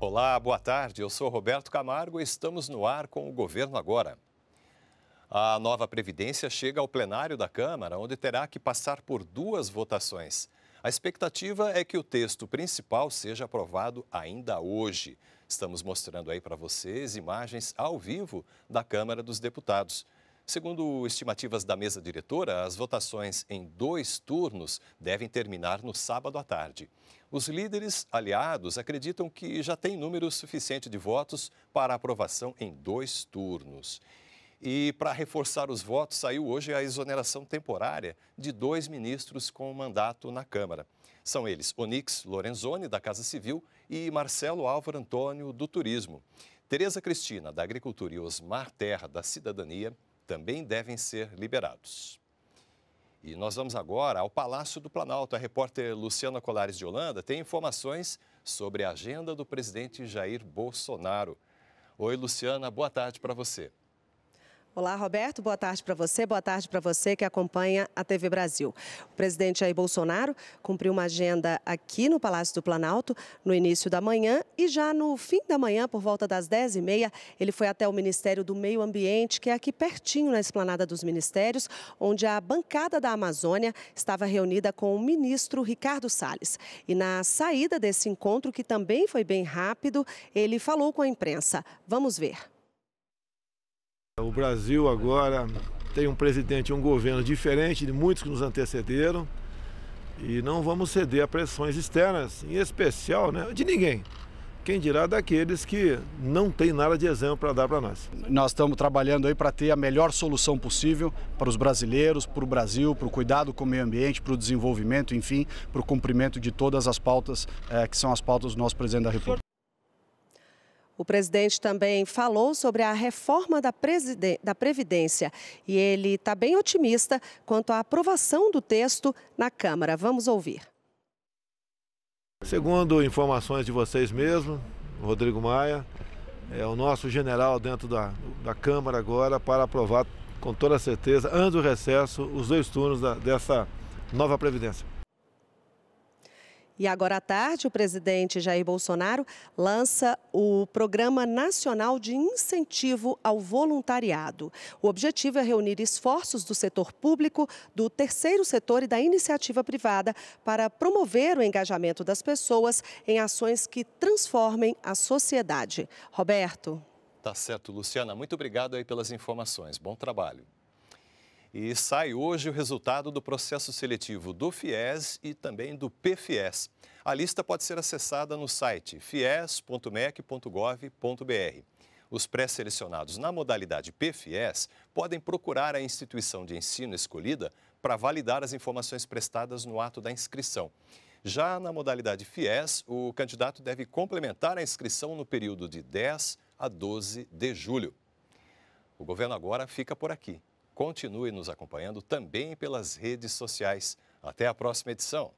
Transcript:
Olá, boa tarde. Eu sou Roberto Camargo e estamos no ar com o Governo Agora. A nova Previdência chega ao plenário da Câmara, onde terá que passar por duas votações. A expectativa é que o texto principal seja aprovado ainda hoje. Estamos mostrando aí para vocês imagens ao vivo da Câmara dos Deputados. Segundo estimativas da mesa diretora, as votações em dois turnos devem terminar no sábado à tarde. Os líderes aliados acreditam que já tem número suficiente de votos para aprovação em dois turnos. E para reforçar os votos, saiu hoje a exoneração temporária de dois ministros com mandato na Câmara. São eles Onix Lorenzoni, da Casa Civil, e Marcelo Álvaro Antônio, do Turismo. Tereza Cristina, da Agricultura, e Osmar Terra, da Cidadania, também devem ser liberados. E nós vamos agora ao Palácio do Planalto. A repórter Luciana Colares de Holanda tem informações sobre a agenda do presidente Jair Bolsonaro. Oi, Luciana, boa tarde para você. Olá, Roberto. Boa tarde para você. Boa tarde para você que acompanha a TV Brasil. O presidente Jair Bolsonaro cumpriu uma agenda aqui no Palácio do Planalto no início da manhã e já no fim da manhã, por volta das 10h30, ele foi até o Ministério do Meio Ambiente, que é aqui pertinho na esplanada dos ministérios, onde a bancada da Amazônia estava reunida com o ministro Ricardo Salles. E na saída desse encontro, que também foi bem rápido, ele falou com a imprensa. Vamos ver. O Brasil agora tem um presidente e um governo diferente de muitos que nos antecederam e não vamos ceder a pressões externas, em especial né, de ninguém. Quem dirá daqueles que não tem nada de exemplo para dar para nós. Nós estamos trabalhando aí para ter a melhor solução possível para os brasileiros, para o Brasil, para o cuidado com o meio ambiente, para o desenvolvimento, enfim, para o cumprimento de todas as pautas eh, que são as pautas do nosso presidente da República. O presidente também falou sobre a reforma da, da Previdência e ele está bem otimista quanto à aprovação do texto na Câmara. Vamos ouvir. Segundo informações de vocês mesmo, Rodrigo Maia é o nosso general dentro da, da Câmara agora para aprovar com toda certeza, antes do recesso, os dois turnos da, dessa nova Previdência. E agora à tarde, o presidente Jair Bolsonaro lança o Programa Nacional de Incentivo ao Voluntariado. O objetivo é reunir esforços do setor público, do terceiro setor e da iniciativa privada para promover o engajamento das pessoas em ações que transformem a sociedade. Roberto. Tá certo, Luciana. Muito obrigado aí pelas informações. Bom trabalho. E sai hoje o resultado do processo seletivo do FIES e também do PFIES. A lista pode ser acessada no site fies.mec.gov.br. Os pré-selecionados na modalidade PFIES podem procurar a instituição de ensino escolhida para validar as informações prestadas no ato da inscrição. Já na modalidade FIES, o candidato deve complementar a inscrição no período de 10 a 12 de julho. O governo agora fica por aqui. Continue nos acompanhando também pelas redes sociais. Até a próxima edição.